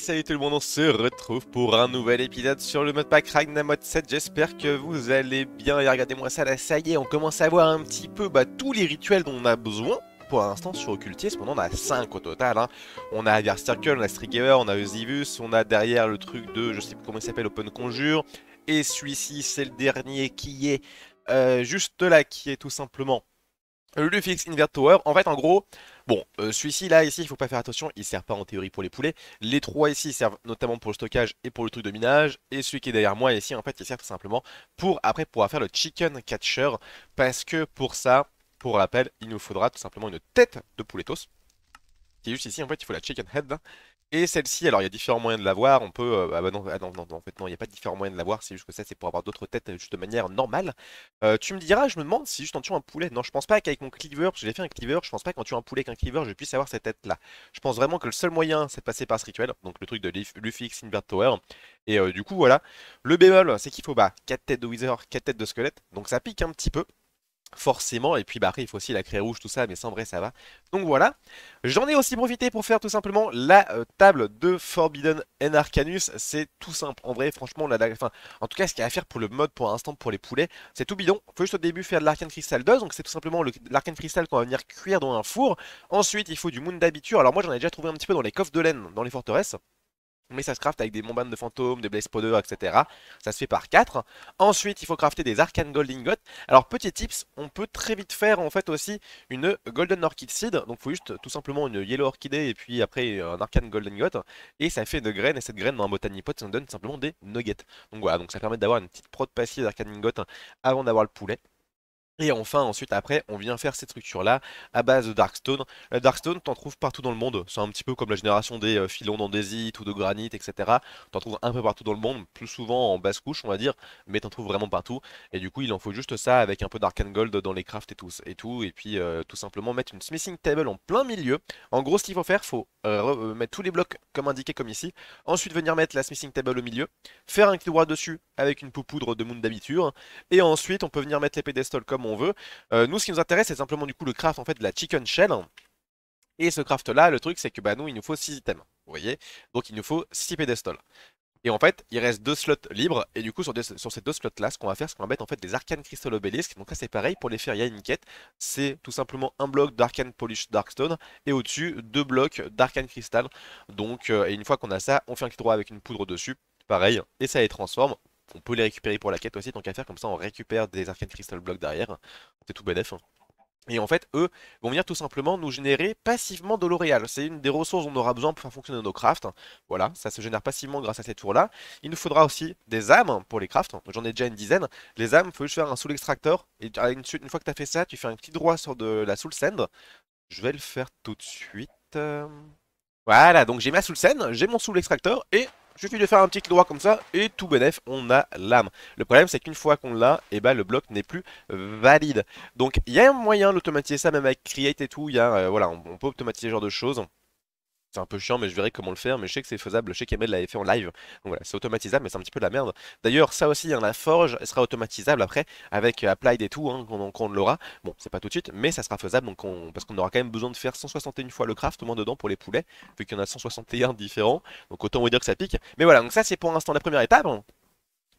salut tout le monde, on se retrouve pour un nouvel épisode sur le modpack Ragnamod 7. J'espère que vous allez bien et regardez-moi ça là, ça y est, on commence à voir un petit peu bah, tous les rituels dont on a besoin pour l'instant sur cependant, on en a 5 au total. Hein. On a Aviar Circle, on a Strigger, on a Eusivus, on a derrière le truc de, je sais plus comment il s'appelle, Open Conjure. Et celui-ci, c'est le dernier qui est euh, juste là, qui est tout simplement le Fix Invert Tower. En fait, en gros, Bon, euh, celui-ci là, ici, il faut pas faire attention, il sert pas en théorie pour les poulets. Les trois ici servent notamment pour le stockage et pour le truc de minage. Et celui qui est derrière moi ici, en fait, il sert tout simplement pour après pouvoir faire le chicken catcher. Parce que pour ça, pour rappel, il nous faudra tout simplement une tête de pouletos. Qui est juste ici, en fait, il faut la chicken head. Et celle-ci, alors il y a différents moyens de l'avoir. On peut. Euh, ah bah ah non, non, non, en fait, non, il n'y a pas de différents moyens de l'avoir. C'est juste que ça, c'est pour avoir d'autres têtes euh, juste de manière normale. Euh, tu me diras, je me demande si juste en tuant un poulet. Non, je pense pas qu'avec mon cleaver, parce que j'ai fait un cleaver, je pense pas qu'en tuant un poulet qu'un cleaver, je puisse avoir cette tête-là. Je pense vraiment que le seul moyen, c'est de passer par ce rituel. Donc le truc de Luffy X Invert Tower. Et du coup, voilà. Le bémol, c'est qu'il faut bah, 4 têtes de Wither, 4 têtes de squelette. Donc ça pique un petit peu forcément. Et puis bah, après, il faut aussi la craie rouge, tout ça, mais sans vrai, ça va. Donc voilà. J'en ai aussi profité pour faire tout simplement la euh, table de Forbidden and Arcanus. C'est tout simple. En vrai, franchement, la, enfin, en tout cas, ce qu'il y a à faire pour le mode pour l'instant, pour les poulets, c'est tout bidon. faut juste au début faire de l'Arcane Crystal 2. Donc c'est tout simplement l'Arcane Crystal qu'on va venir cuire dans un four. Ensuite, il faut du Moon d'habitude. Alors moi, j'en ai déjà trouvé un petit peu dans les coffres de laine, dans les forteresses mais ça se craft avec des bombanes de fantômes, des blaze poders, etc. Ça se fait par 4. Ensuite, il faut crafter des arcane gold ingots. Alors, petit tips, on peut très vite faire en fait aussi une golden orchid seed. Donc, il faut juste tout simplement une yellow orchidée et puis après un arcane golden ingot. Et ça fait une graine. Et cette graine dans un botany pot, ça nous donne simplement des nuggets. Donc voilà, donc ça permet d'avoir une petite prod passive d'arcane ingot avant d'avoir le poulet. Et enfin, ensuite, après, on vient faire cette structure-là à base de Darkstone. La Darkstone, t'en trouves partout dans le monde. C'est un petit peu comme la génération des filons euh, d'andésite ou de granit, etc. en trouves un peu partout dans le monde, plus souvent en basse couche, on va dire, mais t'en trouves vraiment partout. Et du coup, il en faut juste ça avec un peu and Gold dans les crafts et tout. Et, tout, et puis, euh, tout simplement, mettre une smithing table en plein milieu. En gros, ce qu'il faut faire, faut euh, mettre tous les blocs comme indiqué, comme ici. Ensuite, venir mettre la smithing table au milieu. Faire un clic droit dessus avec une poudre de moon d'habitude. Et ensuite, on peut venir mettre les pédestoles comme on veut. Euh, nous, ce qui nous intéresse, c'est simplement du coup le craft en fait de la chicken shell. Et ce craft là, le truc, c'est que bah, nous, il nous faut six items. Vous voyez Donc il nous faut six pédestals. Et en fait, il reste deux slots libres. Et du coup, sur, ces deux slots-là, ce qu'on va faire, c'est qu'on va mettre en fait des arcanes crystal obélisques. Donc là, c'est pareil pour les faire. Il y une quête. C'est tout simplement un bloc d'arcane polish darkstone et au-dessus deux blocs d'arcane cristal. Donc, euh, et une fois qu'on a ça, on fait un clic droit avec une poudre dessus. Pareil, et ça les transforme on peut les récupérer pour la quête aussi, tant qu'à faire, comme ça on récupère des arcane crystal blocks derrière, c'est tout bénef. Hein. Et en fait, eux vont venir tout simplement nous générer passivement de l'Oréal. C'est une des ressources dont on aura besoin pour faire fonctionner nos crafts. Voilà, ça se génère passivement grâce à ces tours-là. Il nous faudra aussi des âmes pour les crafts. J'en ai déjà une dizaine. Les âmes, il faut juste faire un soul extractor. Et ah, une, fois que tu as fait ça, tu fais un petit droit sur de la soul send. Je vais le faire tout de suite. Euh. Voilà, donc j'ai ma soul send, j'ai mon soul extractor et Suffit de faire un petit droit comme ça et tout bénef, on a l'âme. Le problème c'est qu'une fois qu'on l'a, et eh ben, le bloc n'est plus valide. Donc il y a un moyen d'automatiser ça même avec Create et tout, y a, euh, voilà, on, on peut automatiser ce genre de choses c'est un peu chiant, mais je verrai comment le faire. Mais je sais que c'est faisable. Je sais qu'Emel l'avait fait en live. Donc voilà, c'est automatisable, mais c'est un petit peu de la merde. D'ailleurs, ça aussi, en hein, la forge elle sera automatisable après avec Applied et tout, hein, quand, on, l'aura. Bon, c'est pas tout de suite, mais ça sera faisable parce qu'on aura quand même besoin de faire 161 fois le craft, au moins dedans pour les poulets, vu qu'il y en a 161 différents. Donc autant vous dire que ça pique. Mais voilà, donc ça, c'est pour l'instant la première étape. Hein.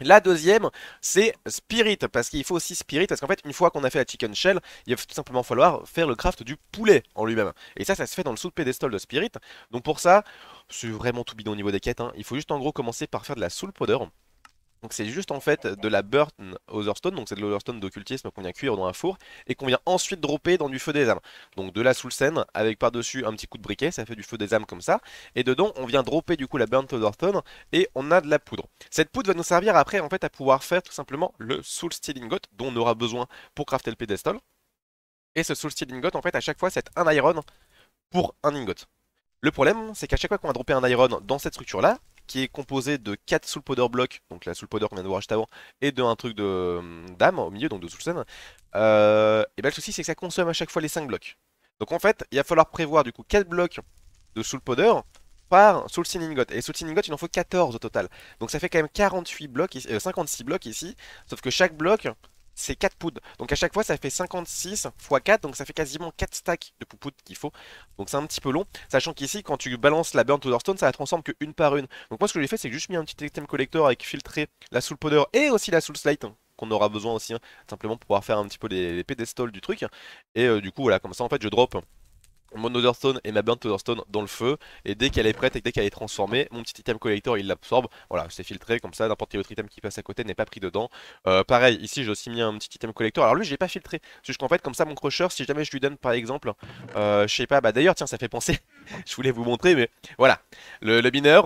La deuxième, c'est Spirit, parce qu'il faut aussi Spirit, parce qu'en fait, une fois qu'on a fait la Chicken Shell, il va tout simplement falloir faire le craft du poulet en lui-même. Et ça, ça se fait dans le sous Pedestal de Spirit. Donc pour ça, c'est vraiment tout bidon au niveau des quêtes. Hein. Il faut juste en gros commencer par faire de la soul powder. Donc c'est juste en fait de la burnt Otherstone, donc c'est de l'Otherstone d'occultisme qu'on vient cuire dans un four et qu'on vient ensuite dropper dans du feu des âmes. Donc de la soul scène avec par-dessus un petit coup de briquet, ça fait du feu des âmes comme ça. Et dedans on vient dropper du coup la burnt Otherstone et on a de la poudre. Cette poudre va nous servir après en fait à pouvoir faire tout simplement le soul stealing dont on aura besoin pour crafter le pédestal. Et ce soul stealing got en fait à chaque fois c'est un iron pour un ingot. Le problème, c'est qu'à chaque fois qu'on va dropper un iron dans cette structure-là, qui est composé de 4 Soul Powder blocs, donc la Soul Powder qu'on vient de voir juste avant, et de un truc de hum, d'âme au milieu, donc de Soul Sun euh, et bien le souci c'est que ça consomme à chaque fois les 5 blocs. Donc en fait, il va falloir prévoir du coup 4 blocs de Soul Powder par Soul Et Soul Ingot, il en faut 14 au total. Donc ça fait quand même 48 blocs, 56 euh, blocs ici, sauf que chaque bloc c'est 4 poudres. Donc à chaque fois, ça fait 56 x 4, donc ça fait quasiment 4 stacks de poupoudres qu'il faut. Donc c'est un petit peu long, sachant qu'ici, quand tu balances la Burn to Stone, ça la transforme que une par une. Donc moi, ce que j'ai fait, c'est que juste mis un petit item collector avec filtré la Soul Powder et aussi la Soul Slate, hein, qu'on aura besoin aussi, hein, simplement pour pouvoir faire un petit peu les, les du truc. Et euh, du coup, voilà, comme ça, en fait, je drop mon Otherstone et ma other Otherstone dans le feu et dès qu'elle est prête et dès qu'elle est transformée mon petit item collector il l'absorbe voilà c'est filtré comme ça n'importe quel autre item qui passe à côté n'est pas pris dedans euh, pareil ici j'ai aussi mis un petit item collector alors lui j'ai pas filtré parce qu'en fait comme ça mon crusher si jamais je lui donne par exemple euh, je sais pas bah d'ailleurs tiens ça fait penser je voulais vous montrer mais voilà le, le mineur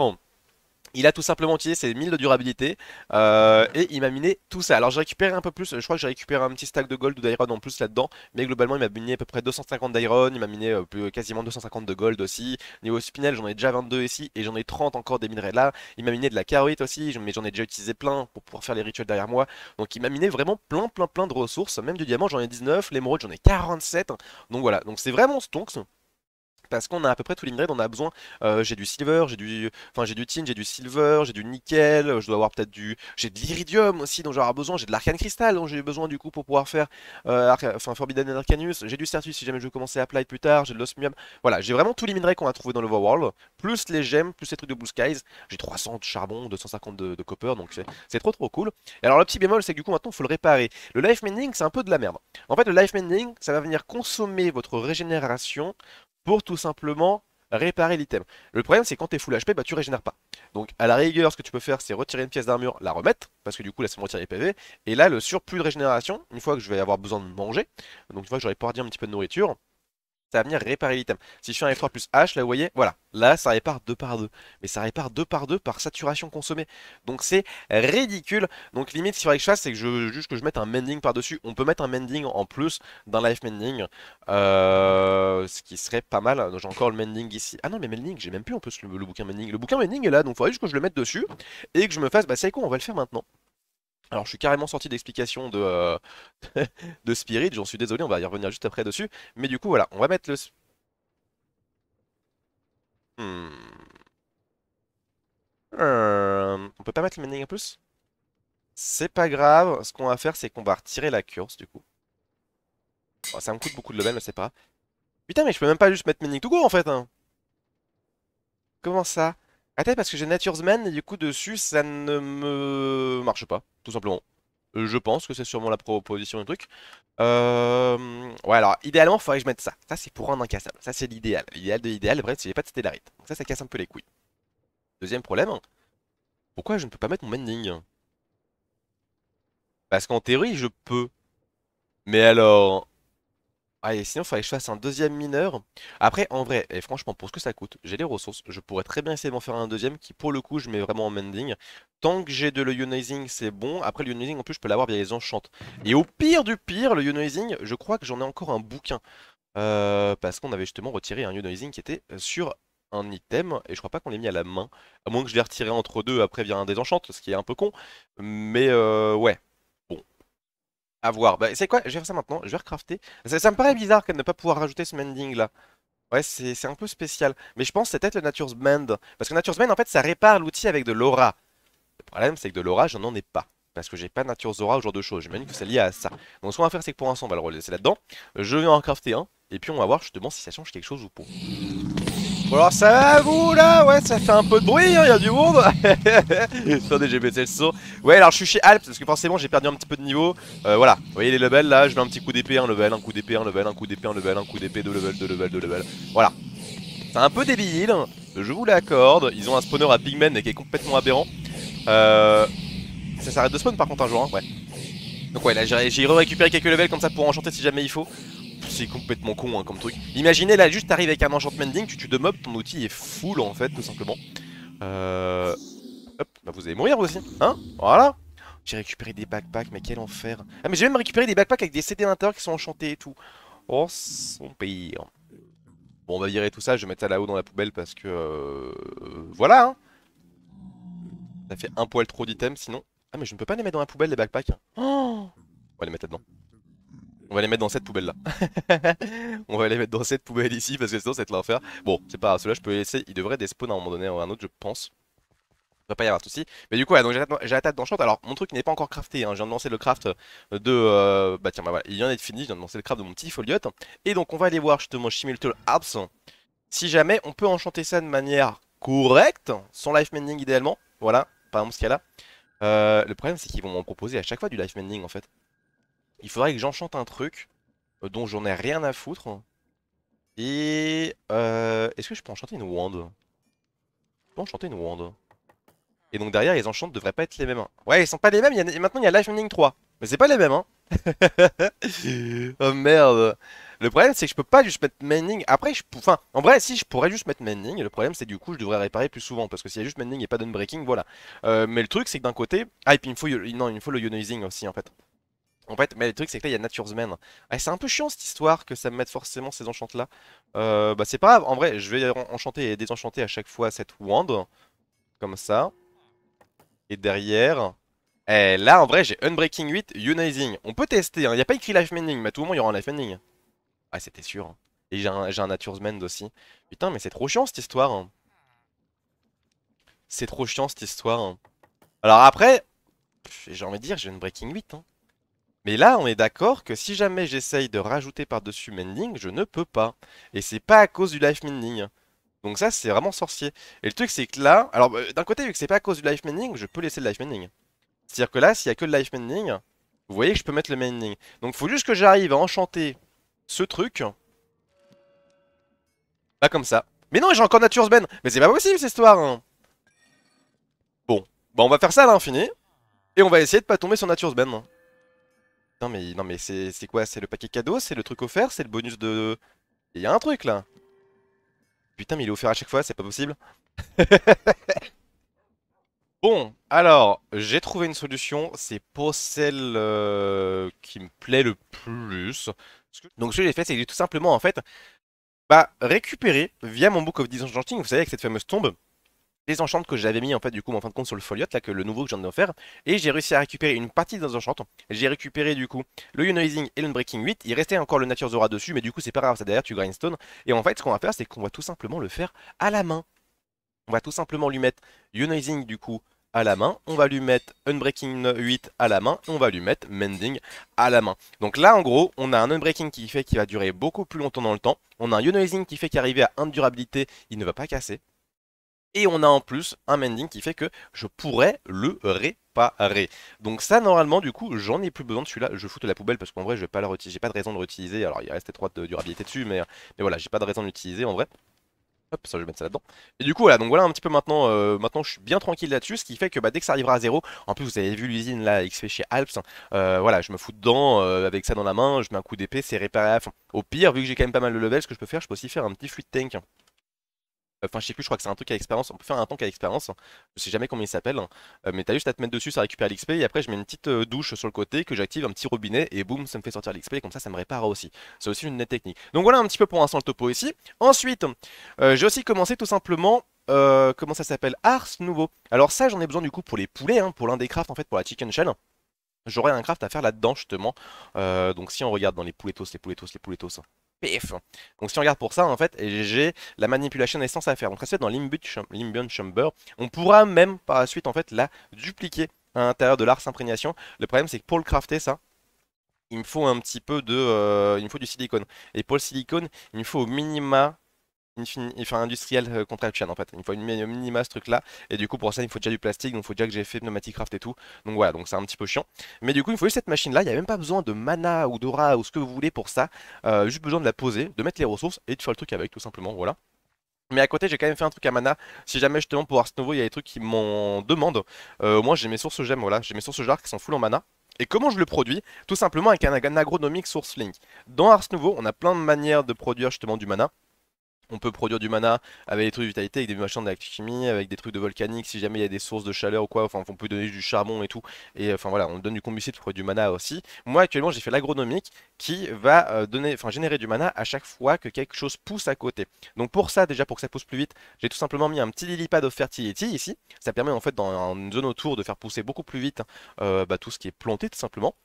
il a tout simplement utilisé ses 1000 de durabilité euh, et il m'a miné tout ça. Alors j'ai récupéré un peu plus, je crois que j'ai récupéré un petit stack de gold ou d'iron en plus là-dedans, mais globalement il m'a miné à peu près 250 d'iron, il m'a miné euh, plus, quasiment 250 de gold aussi. Niveau spinel j'en ai déjà 22 ici et j'en ai 30 encore des minerais là. Il m'a miné de la caroïte aussi, mais j'en ai déjà utilisé plein pour pouvoir faire les rituels derrière moi. Donc il m'a miné vraiment plein plein plein de ressources, même du diamant j'en ai 19, l'émeraude j'en ai 47. Donc voilà, donc c'est vraiment Stonks. Parce qu'on a à peu près tous les minerais dont on a besoin. Euh, j'ai du silver, j'ai du, enfin j'ai du tin, j'ai du silver, j'ai du nickel. Euh, je dois avoir peut-être du, j'ai de l'iridium aussi dont j'aurai besoin. J'ai de l'arcane cristal dont j'ai besoin du coup pour pouvoir faire, euh, enfin Forbidden Arcanus. J'ai du certus si jamais je veux commencer à apply plus tard. J'ai de l'osmium. Voilà, j'ai vraiment tous les minerais qu'on a trouvé dans le l'Overworld, plus les gemmes, plus les trucs de Blue Skies. J'ai 300 de charbon, 250 de, copper, donc c'est trop trop cool. Et alors le petit bémol, c'est que du coup maintenant il faut le réparer. Le life mending, c'est un peu de la merde. En fait, le life mending, ça va venir consommer votre régénération pour tout simplement réparer l'item. Le problème, c'est quand t'es full HP, bah tu régénères pas. Donc à la rigueur, ce que tu peux faire, c'est retirer une pièce d'armure, la remettre, parce que du coup, là, ça me retire les PV. Et là, le surplus de régénération, une fois que je vais avoir besoin de manger, donc une fois que j'aurai pouvoir dire un petit peu de nourriture, venir réparer l'item. Si je suis un F3 plus H, là vous voyez, voilà, là ça répare 2 par 2. Mais ça répare 2 par 2 par saturation consommée. Donc c'est ridicule. Donc limite, ce qu'il faudrait que je fasse, c'est que je, juste que je mette un mending par-dessus. On peut mettre un mending en plus d'un life mending. Euh, ce qui serait pas mal. J'ai encore le mending ici. Ah non, mais mending, j'ai même plus en plus le, bouquin mending. Le bouquin mending est là, donc il faudrait juste que je le mette dessus. Et que je me fasse, bah c'est quoi, on va le faire maintenant. Alors je suis carrément sorti d'explication de, euh, de Spirit, j'en suis désolé, on va y revenir juste après dessus. Mais du coup voilà, on va mettre le... Hmm. Euh, on peut pas mettre le mending en plus C'est pas grave, ce qu'on va faire c'est qu'on va retirer la curse du coup. Oh, ça me coûte beaucoup de level mais c'est pas Putain mais je peux même pas juste mettre mending tout court en fait hein. Comment ça Attends, parce que j'ai Nature's Man, et du coup, dessus, ça ne me marche pas, tout simplement. Euh, je pense que c'est sûrement la proposition du truc. Euh... Ouais, alors, idéalement, il faudrait que je mette ça. Ça, c'est pour rendre incassable. Ça, c'est l'idéal. L'idéal de l'idéal, bref, si j'ai pas de stellarite. Donc ça, ça casse un peu les couilles. Deuxième problème, pourquoi je ne peux pas mettre mon mending Parce qu'en théorie, je peux. Mais alors, ah, et sinon, il que je fasse un deuxième mineur. Après, en vrai, et franchement, pour ce que ça coûte, j'ai les ressources. Je pourrais très bien essayer d'en faire un deuxième qui, pour le coup, je mets vraiment en mending. Tant que j'ai de le c'est bon. Après, le en plus, je peux l'avoir via les enchantes. Et au pire du pire, le ionizing, je crois que j'en ai encore un bouquin. Euh, parce qu'on avait justement retiré un ionizing qui était sur un item et je crois pas qu'on l'ait mis à la main à moins que je l'ai retiré entre deux après via un des enchantes ce qui est un peu con mais euh, ouais à voir. Bah, c'est quoi Je vais faire ça maintenant. Je vais recrafter. Ça, me paraît bizarre de ne pas pouvoir rajouter ce mending là. Ouais, c'est un peu spécial. Mais je pense que c'est peut-être le Nature's Mend. Parce que Nature's Mend, en fait, ça répare l'outil avec de l'aura. Le problème, c'est que de l'aura, je n'en ai pas. Parce que j'ai pas Nature's Aura, ce genre de choses. J'imagine que c'est lié à ça. Donc, ce qu'on va faire, c'est que pour l'instant, on va le relaisser là-dedans. Je vais en recrafter un. Et puis, on va voir justement si ça change quelque chose ou pas. Bon alors ça va vous là Ouais ça fait un peu de bruit, hein, il hein, y a du monde Attendez j'ai baissé le son Ouais alors je suis chez Alpes parce que forcément j'ai perdu un petit peu de niveau euh, Voilà, vous voyez les levels là, je vais un petit coup d'épée, un level, un coup d'épée, un level, un coup d'épée, un level, un coup d'épée, deux levels, deux levels, deux levels Voilà, c'est un peu débile, je vous l'accorde Ils ont un spawner à big et qui est complètement aberrant euh... Ça s'arrête de spawn par contre un jour, hein, ouais donc ouais là j'ai récupéré quelques levels comme ça pour enchanter si jamais il faut c'est complètement con hein, comme truc. Imaginez là, juste t'arrives avec un enchantment ding, tu tues deux mobs, ton outil est full en fait, tout simplement. Euh... Hop, bah vous allez mourir aussi, hein Voilà J'ai récupéré des backpacks, mais quel enfer Ah mais j'ai même récupéré des backpacks avec des CD à qui sont enchantés et tout. Oh, son pire. Bon, on va virer tout ça, je vais mettre ça là-haut dans la poubelle parce que... Euh, voilà, hein Ça fait un poil trop d'items sinon. Ah mais je ne peux pas les mettre dans la poubelle les backpacks. Oh On va les mettre là-dedans. On va les mettre dans cette poubelle là. on va les mettre dans cette poubelle ici parce que sinon c'est l'enfer. Bon, c'est pas grave, ceux-là je peux les laisser. Ils devraient despawn à un moment donné ou à un autre, je pense. Il va pas y avoir de soucis. Mais du coup, ouais, donc tête d'enchant. Alors, mon truc n'est pas encore crafté. Hein. Je viens de lancer le craft de. Euh, bah tiens, bah voilà, il vient d'être fini. Je viens de lancer le craft de mon petit foliote. Et donc, on va aller voir justement Shimulto Harps. Si jamais on peut enchanter ça de manière correcte, sans life mending idéalement. Voilà, par exemple ce qu'il y a là. Euh, le problème, c'est qu'ils vont m'en proposer à chaque fois du life mending en fait il faudrait que j'enchante un truc euh, dont j'en ai rien à foutre. Et euh, est-ce que je peux enchanter une wand Je peux enchanter une wand. Et donc derrière, les enchantes devraient pas être les mêmes. Hein. Ouais, ils sont pas les mêmes. Il maintenant, il y a Lightning 3. Mais c'est pas les mêmes, hein. oh merde. Le problème, c'est que je peux pas juste mettre Manning. Après, je enfin, en vrai, si je pourrais juste mettre Manning, le problème, c'est du coup, je devrais réparer plus souvent. Parce que s'il y a juste Manning et pas Breaking, voilà. Euh, mais le truc, c'est que d'un côté. Ah, et puis il me faut, non, il le Ionizing aussi, en fait. En fait, mais le truc, c'est que là, il y a Nature's mend Ah, c'est un peu chiant cette histoire que ça me mette forcément ces enchantes là. Euh, bah, c'est pas grave. En vrai, je vais enchanter et désenchanter à chaque fois cette wand. Comme ça. Et derrière. Et eh, là, en vrai, j'ai Unbreaking 8, Unizing. On peut tester. Hein. Il n'y a pas écrit Life Mending, mais à tout moment, il y aura un Life Mending. Ah, c'était sûr. Et j'ai un, Nature's Mend aussi. Putain, mais c'est trop chiant cette histoire. Hein. C'est trop chiant cette histoire. Hein. Alors après, j'ai envie de dire, j'ai unbreaking 8. Mais là, on est d'accord que si jamais j'essaye de rajouter par-dessus mending, je ne peux pas. Et c'est pas à cause du life mending. Donc ça, c'est vraiment sorcier. Et le truc, c'est que là... Alors, bah, d'un côté, vu que c'est pas à cause du life mending, je peux laisser le life mending. C'est-à-dire que là, s'il y a que le life mending, vous voyez que je peux mettre le mending. Donc faut juste que j'arrive à enchanter ce truc. Pas comme ça. Mais non, j'ai encore Nature's Bend, Mais c'est pas possible, cette histoire hein. Bon. Bon, bah, on va faire ça à l'infini. Et on va essayer de pas tomber sur Nature's Bend non mais, non mais c'est quoi C'est le paquet cadeau C'est le truc offert C'est le bonus de... Il y a un truc là Putain mais il est offert à chaque fois, c'est pas possible Bon, alors, j'ai trouvé une solution, c'est pour celle euh, qui me plaît le plus. Donc ce que j'ai fait, c'est tout simplement en fait, bah, récupérer via mon Book of Disenchanting, vous savez, avec cette fameuse tombe, les enchantes que j'avais mis en fait du coup en fin de compte sur le foliot là que le nouveau que j'en ai offert et j'ai réussi à récupérer une partie des enchantes j'ai récupéré du coup le Unizing et l'Unbreaking Breaking 8 il restait encore le Nature Zora dessus mais du coup c'est pas grave ça derrière tu grindstone et en fait ce qu'on va faire c'est qu'on va tout simplement le faire à la main on va tout simplement lui mettre Unizing du coup à la main, on va lui mettre Unbreaking 8 à la main, on va lui mettre Mending à la main. Donc là en gros, on a un Unbreaking qui fait qu'il va durer beaucoup plus longtemps dans le temps, on a un Unizing qui fait qu'arriver à Indurabilité durabilité, il ne va pas casser, et on a en plus un mending qui fait que je pourrais le réparer. Donc ça normalement du coup j'en ai plus besoin de celui-là, je fous de la poubelle parce qu'en vrai je vais pas le j'ai pas de raison de l'utiliser, alors il reste étroit de durabilité dessus mais, mais voilà j'ai pas de raison d'utiliser en vrai. Hop, ça je vais mettre ça là-dedans. Et du coup voilà, donc voilà un petit peu maintenant, euh, maintenant je suis bien tranquille là-dessus, ce qui fait que bah, dès que ça arrivera à zéro, en plus vous avez vu l'usine là, XP chez Alps, euh, voilà, je me fous dedans, euh, avec ça dans la main, je mets un coup d'épée, c'est réparé à Au pire, vu que j'ai quand même pas mal de level, ce que je peux faire, je peux aussi faire un petit fluid tank. Enfin, je sais plus, je crois que c'est un truc à expérience. On peut faire un tank à l'expérience, Je sais jamais comment il s'appelle. Euh, mais t'as juste à te mettre dessus, ça récupère l'XP. Et après, je mets une petite euh, douche sur le côté que j'active un petit robinet. Et boum, ça me fait sortir l'XP. Comme ça, ça me répare aussi. C'est aussi une nette technique. Donc voilà un petit peu pour l'instant le topo ici. Ensuite, euh, j'ai aussi commencé tout simplement comment ça s'appelle Ars Nouveau. Alors ça j'en ai besoin du coup pour les poulets, hein, pour l'un des crafts en fait, pour la chicken shell. J'aurais un craft à faire là-dedans justement. donc si on regarde dans les pouletos, les pouletos, les pouletos, donc si on regarde pour ça, en fait, j'ai la manipulation essence à faire. Donc ça se fait dans l'Imbion Chamber. On pourra même par la suite, en fait, la dupliquer à l'intérieur de l'ars imprégnation. Le problème, c'est que pour le crafter, ça, il me faut un petit peu de... Euh, il me faut du silicone. Et pour le silicone, il me faut au minima Infini, un industriel euh, contraption en fait. Il faut une minima ce truc là. Et du coup, pour ça, il faut déjà du plastique. Donc, il faut déjà que j'ai fait pneumatic craft et tout. Donc voilà, donc c'est un petit peu chiant. Mais du coup, il faut juste cette machine là. Il n'y a même pas besoin de mana ou d'aura ou ce que vous voulez pour ça. Euh, juste besoin de la poser, de mettre les ressources et de faire le truc avec tout simplement. Voilà. Mais à côté, j'ai quand même fait un truc à mana. Si jamais justement pour Ars nouveau il y a des trucs qui m'en demandent, euh, moi j'ai mes sources gemmes, voilà. J'ai mes sources jarre, qui sont full en mana. Et comment je le produis Tout simplement avec un agronomique source link. Dans Ars Nouveau, on a plein de manières de produire justement du mana on peut produire du mana avec des trucs de vitalité, avec des machins de avec des trucs de volcanique, si jamais il y a des sources de chaleur ou quoi, enfin on peut donner du charbon et tout, et enfin voilà, on donne du combustible pour du mana aussi. Moi actuellement j'ai fait l'agronomique qui va euh, donner, enfin générer du mana à chaque fois que quelque chose pousse à côté. Donc pour ça, déjà pour que ça pousse plus vite, j'ai tout simplement mis un petit lilipad of fertility ici, ça permet en fait dans une zone autour de faire pousser beaucoup plus vite hein, euh, bah, tout ce qui est planté tout simplement.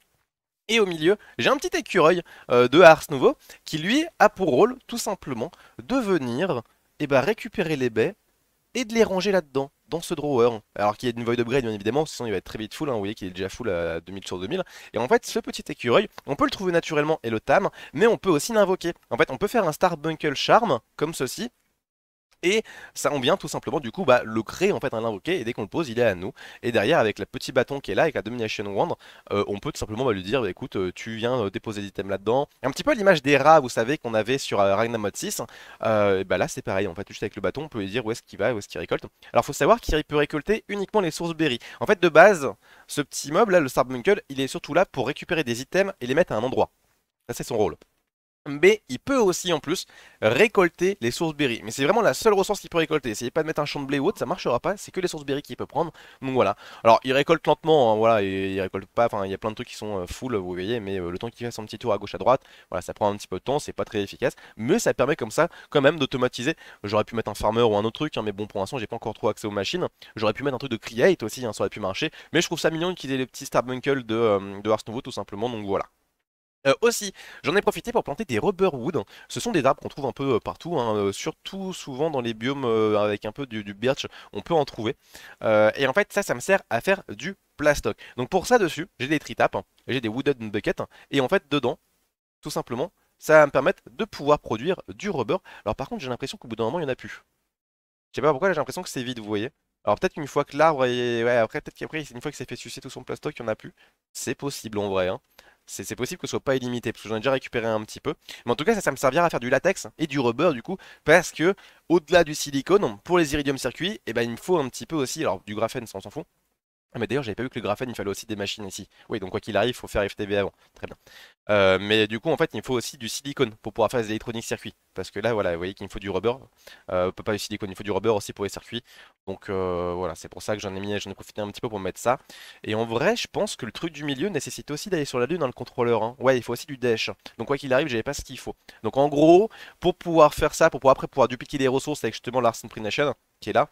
Et au milieu, j'ai un petit écureuil euh, de Ars Nouveau qui lui a pour rôle tout simplement de venir et eh bah ben, récupérer les baies et de les ranger là-dedans, dans ce drawer. Alors qu'il y a une void upgrade bien évidemment, sinon il va être très vite full, hein. vous voyez qu'il est déjà full à 2000 sur 2000. Et en fait, ce petit écureuil, on peut le trouver naturellement et le tam, mais on peut aussi l'invoquer. En fait, on peut faire un Star Charm, comme ceci, et ça on vient tout simplement du coup bah, le créer en fait un invoqué et dès qu'on le pose il est à nous et derrière avec le petit bâton qui est là avec la domination wand euh, on peut tout simplement bah, lui dire bah, écoute euh, tu viens euh, déposer des items là-dedans un petit peu l'image des rats vous savez qu'on avait sur euh, Ragnar 6 et bah là c'est pareil en fait juste avec le bâton on peut lui dire où est-ce qu'il va où est-ce qu'il récolte alors faut savoir qu'il peut récolter uniquement les sources berry en fait de base ce petit meuble là le Starbunkle il est surtout là pour récupérer des items et les mettre à un endroit ça c'est son rôle mais il peut aussi en plus récolter les sources berry. Mais c'est vraiment la seule ressource qu'il peut récolter. Essayez pas de mettre un champ de blé ou autre, ça marchera pas. C'est que les sources berry qu'il peut prendre. Donc voilà. Alors il récolte lentement, hein, voilà, il récolte pas. Enfin, il y a plein de trucs qui sont euh, full, vous voyez. Mais euh, le temps qu'il fasse son petit tour à gauche à droite, voilà, ça prend un petit peu de temps. C'est pas très efficace, mais ça permet comme ça quand même d'automatiser. J'aurais pu mettre un farmer ou un autre truc, hein, mais bon, pour l'instant, j'ai pas encore trop accès aux machines. J'aurais pu mettre un truc de create aussi, hein, ça aurait pu marcher. Mais je trouve ça mignon d'utiliser les petits Star de, euh, tout simplement. Donc voilà. Euh, aussi, j'en ai profité pour planter des rubber wood. Ce sont des arbres qu'on trouve un peu euh, partout, hein, euh, surtout souvent dans les biomes avec un peu du, birch, on peut en trouver. et en fait, ça, ça me sert à faire du plastoc. Donc pour ça, dessus, j'ai des tritaps, hein, j'ai des wooden buckets, et en fait, dedans, tout simplement, ça va me permettre de pouvoir produire du rubber. Alors par contre, j'ai l'impression qu'au bout d'un moment, il n'y en a plus. Je sais pas pourquoi, j'ai l'impression que c'est vide, vous voyez. Alors peut-être qu'une fois que l'arbre est... Ouais, après, peut-être qu'après, une fois que c'est fait sucer tout son plastoc, il n'y en a plus. C'est possible en vrai. Hein c'est possible que ce soit pas illimité, parce que j'en ai déjà récupéré un petit peu. Mais en tout cas, ça, ça me servira à faire du latex et du rubber du coup, parce que au-delà du silicone, pour les iridium circuits, eh ben, il me faut un petit peu aussi, alors du graphène, ça on s'en fout, ah, mais d'ailleurs, j'avais pas vu que le graphène, il fallait aussi des machines ici. Oui, donc quoi qu'il arrive, faut faire FTB avant. Très bien. Euh, mais du coup, en fait, il faut aussi du silicone pour pouvoir faire des électroniques circuits. Parce que là, voilà, vous voyez qu'il me faut du rubber. peut pas du silicone, il faut du rubber aussi pour les circuits. Donc euh, voilà, c'est pour ça que j'en ai mis, j'en ai profité un petit peu pour mettre ça. Et en vrai, je pense que le truc du milieu nécessite aussi d'aller sur la lune dans le contrôleur. Hein. Ouais, il faut aussi du dash. Donc quoi qu'il arrive, j'avais pas ce qu'il faut. Donc en gros, pour pouvoir faire ça, pour pouvoir après pouvoir dupliquer les ressources avec justement Larsen nation qui est là,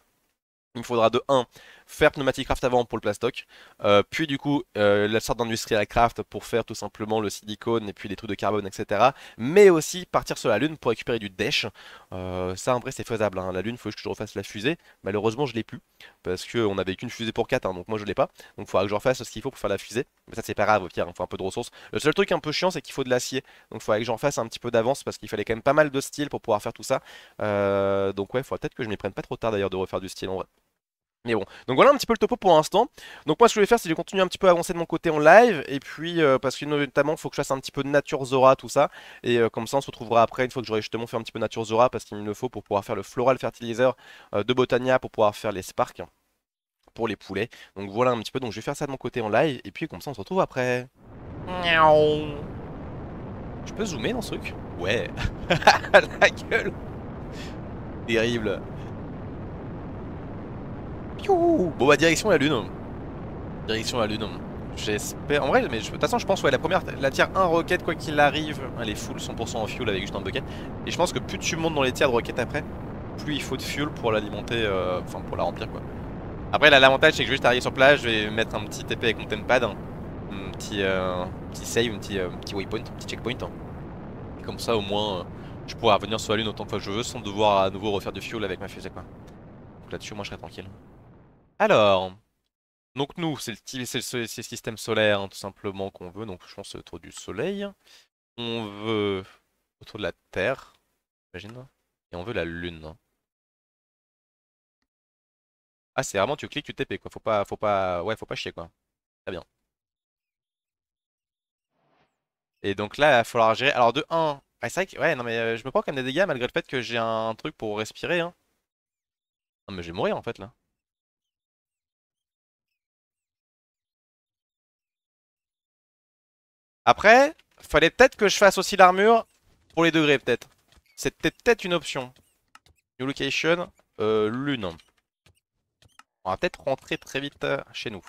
il me faudra de 1 faire pneumatic craft avant pour le plastoc, euh, puis du coup euh, la sorte d'industrial craft pour faire tout simplement le silicone et puis les trucs de carbone, etc. Mais aussi partir sur la lune pour récupérer du dash, euh, ça en vrai c'est faisable. Hein. La lune, il faut que je refasse la fusée. Malheureusement je l'ai plus parce qu'on avait qu'une fusée pour 4, hein, donc moi je l'ai pas. Donc il faudra que je refasse ce qu'il faut pour faire la fusée. Mais ça c'est pas grave au pire, il hein, faut un peu de ressources. Le seul truc un peu chiant c'est qu'il faut de l'acier. Donc il faudra que j'en fasse un petit peu d'avance parce qu'il fallait quand même pas mal de style pour pouvoir faire tout ça. donc ouais, il faudra peut-être que je m'y prenne pas trop tard d'ailleurs de refaire du style en vrai. Mais bon, donc voilà un petit peu le topo pour l'instant. Donc moi ce que je vais faire c'est de continuer un petit peu à avancer de mon côté en live et puis euh, parce que notamment il faut que je fasse un petit peu de nature Zora tout ça et euh, comme ça on se retrouvera après une fois que j'aurai justement fait un petit peu nature Zora parce qu'il me le faut pour pouvoir faire le floral fertilizer euh, de Botania pour pouvoir faire les sparks pour les poulets. Donc voilà un petit peu donc je vais faire ça de mon côté en live et puis comme ça on se retrouve après. Je peux zoomer dans ce truc Ouais. La gueule. Terrible. Bon bah direction la lune. Direction la lune. J'espère... En vrai, mais de toute façon je pense ouais la première, la tier 1 roquette quoi qu'il arrive, elle est full 100% en fuel avec juste un bucket. Et je pense que plus tu montes dans les tiers de roquettes après, plus il faut de fuel pour l'alimenter, euh, enfin pour la remplir quoi. Après l'avantage c'est que je vais juste arriver sur place, je vais mettre un petit TP avec mon tempad, hein. un petit, euh, petit save, un euh, petit, waypoint, un petit checkpoint. Hein. comme ça au moins je pourrai revenir sur la lune autant que je veux sans devoir à nouveau refaire du fuel avec ma fusée quoi. Donc là-dessus moi je serai tranquille. Alors, donc nous, c'est le, système solaire, hein, tout simplement, qu'on veut. Donc je pense autour du Soleil. On veut autour de la Terre, j'imagine. Et on veut la Lune. Ah, c'est vraiment, tu cliques, tu TP, quoi. Faut pas, faut pas, ouais, faut pas chier, quoi. Très bien. Et donc là, il va falloir gérer. Alors de 1, ah, ouais, non, mais euh, je me prends quand même des dégâts malgré le fait que j'ai un, truc pour respirer. Hein. Non, mais je vais mourir en fait là. Après, fallait peut-être que je fasse aussi l'armure pour les degrés, peut-être. C'était peut-être une option. New location, euh, lune. On va peut-être rentrer très vite euh, chez nous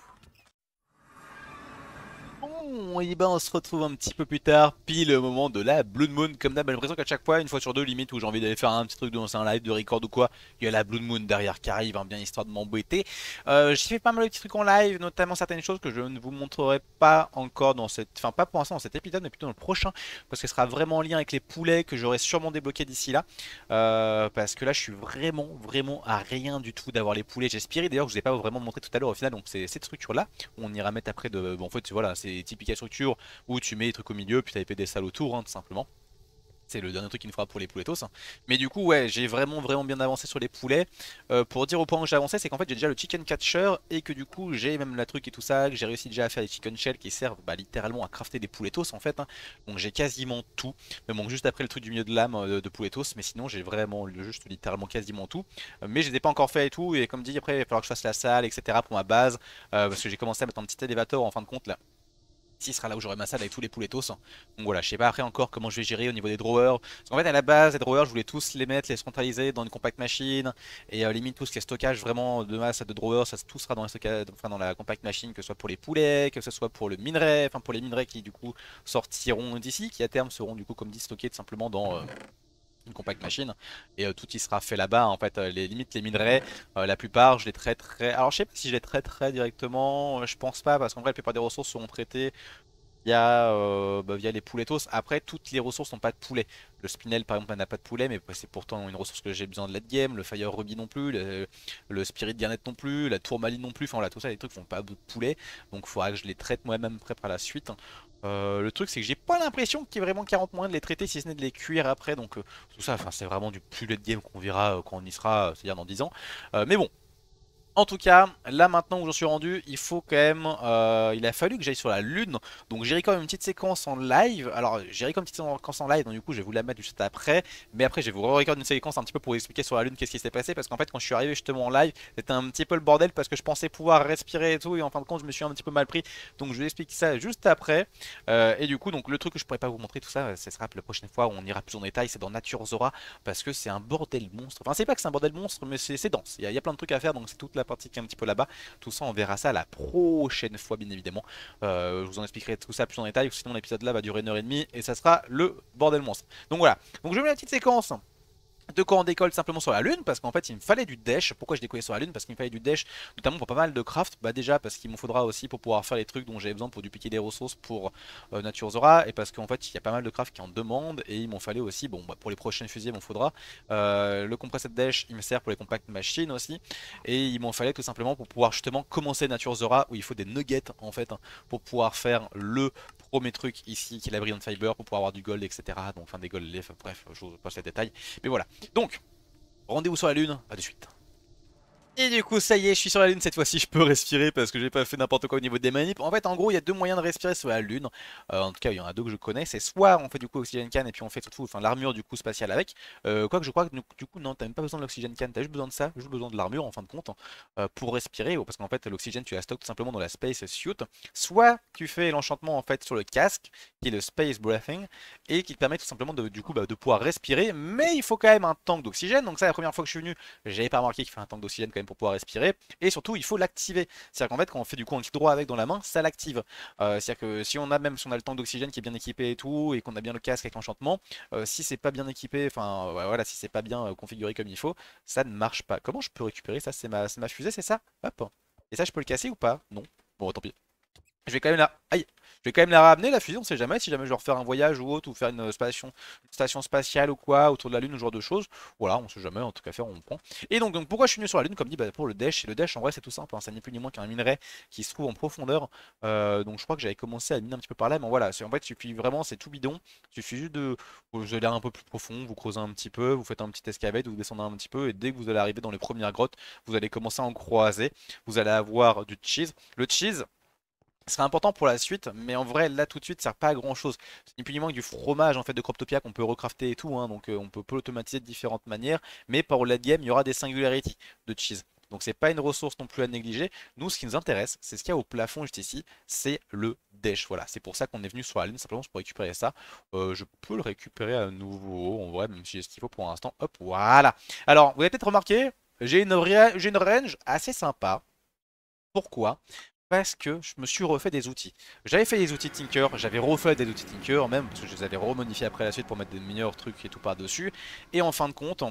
et eh ben on se retrouve un petit peu plus tard, pile au moment de la Blood Moon. Comme d'hab, j'ai l'impression qu'à chaque fois, une fois sur deux, limite, où j'ai envie d'aller faire un petit truc dans un live de record ou quoi, il y a la Blood Moon derrière qui arrive, hein, bien histoire de m'embêter. Euh, j'ai fait pas mal de petits trucs en live, notamment certaines choses que je ne vous montrerai pas encore dans cette... Enfin, pas pour l'instant dans cet épisode, mais plutôt dans le prochain, parce que ce sera vraiment en lien avec les poulets que j'aurai sûrement débloqué d'ici là. Euh, parce que là, je suis vraiment, vraiment à rien du tout d'avoir les poulets. J'ai D'ailleurs, je ne vous ai pas vraiment montré tout à l'heure au final, donc c'est cette structure-là. On ira mettre après de... Bon, en fait, voilà, c'est structure où tu mets des trucs au milieu, puis t'as des salles autour, hein, tout simplement. C'est le dernier truc qu'il nous fera pour les pouletos. Hein. Mais du coup, ouais, j'ai vraiment vraiment bien avancé sur les poulets. Euh, pour dire au point où j'ai avancé, c'est qu'en fait j'ai déjà le chicken catcher et que du coup j'ai même la truc et tout ça, j'ai réussi déjà à faire des chicken shells qui servent bah, littéralement à crafter des pouletos en fait. Hein. Donc j'ai quasiment tout. mais manque juste après le truc du milieu de l'âme euh, de, pouletos, mais sinon j'ai vraiment juste littéralement quasiment tout. Euh, mais je n'ai pas encore fait et tout. Et comme dit, après il va falloir que je fasse la salle, etc. pour ma base. parce que j'ai commencé à mettre un petit élévateur en fin de compte là Ici sera là où j'aurai ma salle avec tous les pouletos. Donc voilà, je sais pas après encore comment je vais gérer au niveau des drawers. Parce qu'en fait à la base les drawers je voulais tous les mettre, les centraliser dans une compact machine. Et euh, les limite tout ce qui est stockage vraiment de masse de drawers, ça tout sera dans, les enfin, dans la compact machine, que ce soit pour les poulets, que ce soit pour le minerai, enfin pour les minerais qui du coup sortiront d'ici, qui à terme seront du coup comme dit stockés simplement dans... Euh, compact machine et euh, tout il sera fait là-bas en fait euh, les limites les minerais euh, la plupart je les traiterai alors je sais pas si je les traiterai directement je pense pas parce qu'en vrai la plupart des ressources seront traitées via, bah, via les pouletos après toutes les ressources n'ont pas de poulet le spinel par exemple n'a pas de poulet mais bah, c'est pourtant une ressource que j'ai besoin de la game le fire ruby non plus le, le spirit garnet non plus la tour tourmaline non plus enfin là tout ça les trucs font pas de poulet donc il faudra que je les traite moi-même après par la suite hein. Euh, le truc c'est que j'ai pas l'impression qu'il y ait vraiment 40 moyens de les traiter si ce n'est de les cuire après donc euh, tout ça enfin c'est vraiment du plus late game qu'on verra euh, quand on y sera c'est à dire dans 10 ans mais bon en tout cas, là maintenant où j'en suis rendu, il faut quand même, euh, il a fallu que j'aille sur la lune, donc j'ai quand une petite séquence en live, alors j'ai comme une petite séquence en live, donc du coup je vais vous la mettre juste après, mais après je vais vous recorder une séquence un petit peu pour vous expliquer sur la lune qu'est-ce qui s'est passé, parce qu'en fait quand je suis arrivé justement en live, c'était un petit peu le bordel, parce que je pensais pouvoir respirer et tout, et en fin de compte je me suis un petit peu mal pris, donc je vous explique ça juste après, euh, et du coup donc le truc que je pourrais pas vous montrer tout ça, euh, ce sera la prochaine fois où on ira plus en détail, c'est dans Nature Zora, parce que c'est un bordel monstre, enfin c'est pas que c'est un bordel monstre, mais c'est dense, il y, a plein de trucs à faire, donc c'est toute la est un petit peu là-bas. Tout ça, on verra ça la prochaine fois, bien évidemment. Euh, je vous en expliquerai tout ça plus en détail, sinon l'épisode là va durer une heure et demie et ça sera le bordel monstre. Donc voilà. Donc je mets la petite séquence de quoi on décolle simplement sur la lune parce qu'en fait il me fallait du dash. Pourquoi je décollais sur la lune Parce qu'il me fallait du dash notamment pour pas mal de craft. Bah déjà parce qu'il m'en faudra aussi pour pouvoir faire les trucs dont j'ai besoin pour dupliquer des ressources pour euh, Nature Zora et parce qu'en fait il y a pas mal de craft qui en demandent et il m'en fallait aussi, bon bah, pour les prochains fusils il m'en faudra. Euh, le compresseur dash il me sert pour les compact machines aussi et il m'en fallait tout simplement pour pouvoir justement commencer Nature Zora où il faut des nuggets en fait hein, pour pouvoir faire le Premier truc trucs ici, qui est la brillante fiber pour pouvoir avoir du gold, etc. Donc, enfin des gold, bref, je passe les détails. Mais voilà. Donc, rendez-vous sur la lune, à de suite. Et du coup, ça y est, je suis sur la Lune. Cette fois-ci, je peux respirer parce que j'ai pas fait n'importe quoi au niveau des manips. En fait, en gros, il y a deux moyens de respirer sur la Lune. Euh, en tout cas, il y en a deux que je connais. C'est soit on fait du coup oxygène canne et puis on fait surtout enfin, l'armure du coup spatiale avec. Euh, quoi que je crois que du coup, non, t'as même pas besoin de l'oxygène can. T'as juste besoin de ça, juste besoin de l'armure en fin de compte euh, pour respirer. Parce qu'en fait, l'oxygène, tu la stocke tout simplement dans la space suit. Soit tu fais l'enchantement en fait sur le casque qui est le space breathing et qui te permet tout simplement de, du coup bah, de pouvoir respirer. Mais il faut quand même un tank d'oxygène. Donc, ça, la première fois que je suis venu, j'avais pas remarqué qu'il fait un tank d'oxygène pour pouvoir respirer. Et surtout, il faut l'activer. C'est-à-dire qu'en fait, quand on fait du coup un clic droit avec dans la main, ça l'active. Euh, c'est-à-dire que si on a même si on a le tank d'oxygène qui est bien équipé et tout, et qu'on a bien le casque avec l'enchantement, euh, si c'est pas bien équipé, enfin euh, voilà, si c'est pas bien configuré comme il faut, ça ne marche pas. Comment je peux récupérer ça C'est ma, ma fusée, c'est ça Hop. Et ça, je peux le casser ou pas Non. Bon, tant pis. Je vais quand même la... ramener la fusée, on sait jamais, si jamais je vais refaire un voyage ou autre, ou faire euh, une station, spatiale ou quoi, autour de la Lune, ce genre de choses. Voilà, on sait jamais, en tout cas faire, on prend. Et donc, pourquoi je suis venu sur la Lune Comme dit, bah, pour le Dash, et le Dash en vrai c'est tout simple, hein, ça n'est plus ni moins qu'un minerai qui se trouve en profondeur. Euh, donc je crois que j'avais commencé à miner un petit peu par là, mais voilà, en fait vraiment, c'est tout bidon, il suffit juste de... Vous aller un peu plus profond, vous creusez un petit peu, vous faites un petit escavade, vous descendez un petit peu, et dès que vous allez arriver dans les premières grottes, vous allez commencer à en croiser, vous allez avoir du cheese. Le cheese... Ce sera important pour la suite, mais en vrai, là tout de suite, ça sert pas à grand chose. C'est ni plus ni moins que du fromage en fait de Croptopia qu'on peut recrafter et tout, hein, donc euh, on peut, l'automatiser de différentes manières, mais pour late game, il y aura des singularities de cheese. Donc c'est pas une ressource non plus à négliger. Nous, ce qui nous intéresse, c'est ce qu'il y a au plafond juste ici, c'est le dash. Voilà, c'est pour ça qu'on est venu sur la ligne simplement pour récupérer ça. Euh, je peux le récupérer à nouveau, on vrai, même si j'ai ce qu'il faut pour l'instant. Hop, voilà. Alors, vous avez peut-être remarqué, j'ai une, une range assez sympa. Pourquoi parce que je me suis refait des outils. J'avais fait des outils Tinker, j'avais refait des outils Tinker même, parce que je les avais remodifiés après la suite pour mettre des meilleurs trucs et tout par-dessus. Et en fin de compte,